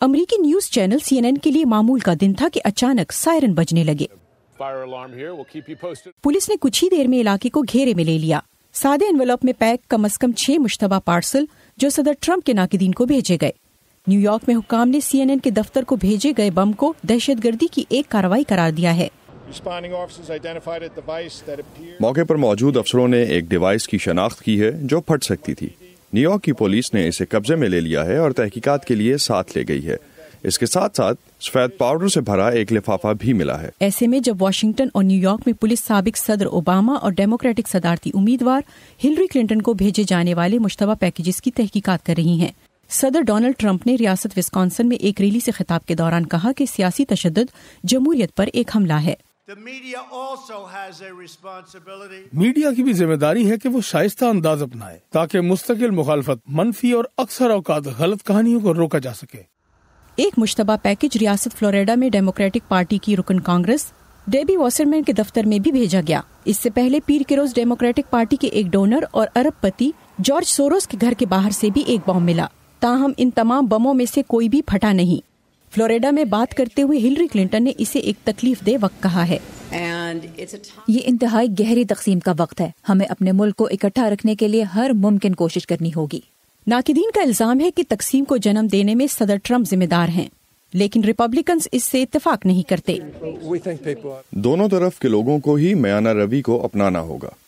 امریکی news channel C N N کے لیے معمول کا دن تھا کہ اچانک سائرن بجنے لگے پولیس نے کچھ ہی دیر میں علاقے کو گھیرے میں لے لیا سادے انولپ میں پیک کم از کم چھ مشتبہ پارسل جو صدر ٹرمپ کے ناقدین کو بھیجے گئے نیو یارک میں حکام نے سی این این کے دفتر کو بھیجے گئے بم کو دہشت گردی کی ایک کارروائی قرار دیا ہے موقع پر موجود افسروں نے ایک ڈیوائس کی شناخت کی ہے جو پھٹ سکتی تھی نیو یارک کی پولیس نے اسے قبضے میں لے لیا ہے اور تحقیقات کے لیے ساتھ لے گئی ہے اس کے ساتھ ساتھ سفید پاؤڈر سے بھرا ایک لفافہ بھی ملا ہے ایسے میں جب واشنگٹن اور نیو یارک میں پولیس سابق صدر اوباما اور ڈیموکریٹک صدارتی امیدوار ہلری کلنٹن کو بھیجے جانے والے مشتبہ پیکجز کی تحقیقات کر رہی ہیں صدر ڈونلڈ ٹرمپ نے ریاست وسکانسن میں ایک ریلی سے خطاب کے دوران کہا کہ سیاسی تشدد جمہوریت پر ایک حملہ ہے میڈیا کی بھی ذمہ داری ہے کہ وہ شائستہ انداز اپنائے تاکہ مستقل مخالفت منفی اور اکثر اوقات غلط کہانیوں کو روکا جا سکے ایک مشتبہ پیکج ریاست فلوریڈا میں ڈیموکریٹک پارٹی کی رکن کانگریس ڈیبی واسرمین کے دفتر میں بھی بھیجا گیا اس سے پہلے پیر کے روز ڈیموکریٹک پارٹی کے ایک ڈونر اور ارب پتی جارج سوروس کے گھر کے باہر سے بھی ایک بم ملا تاہم ان تمام بموں میں سے کوئی بھی پھٹا نہیں فلوریڈا میں بات کرتے ہوئے ہلری کلنٹن نے اسے ایک تکلیف دے وقت کہا ہے یہ انتہائی گہری تقسیم کا وقت ہے ہمیں اپنے ملک کو اکٹھا رکھنے کے لیے ہر ممکن کوشش کرنی ہوگی ناقدین کا الزام ہے کہ تقسیم کو جنم دینے میں صدر ٹرمپ ذمہ دار ہیں لیکن ریپبلکنز اس سے اتفاق نہیں کرتے دونوں طرف کے لوگوں کو ہی میانہ روی کو اپنانا ہوگا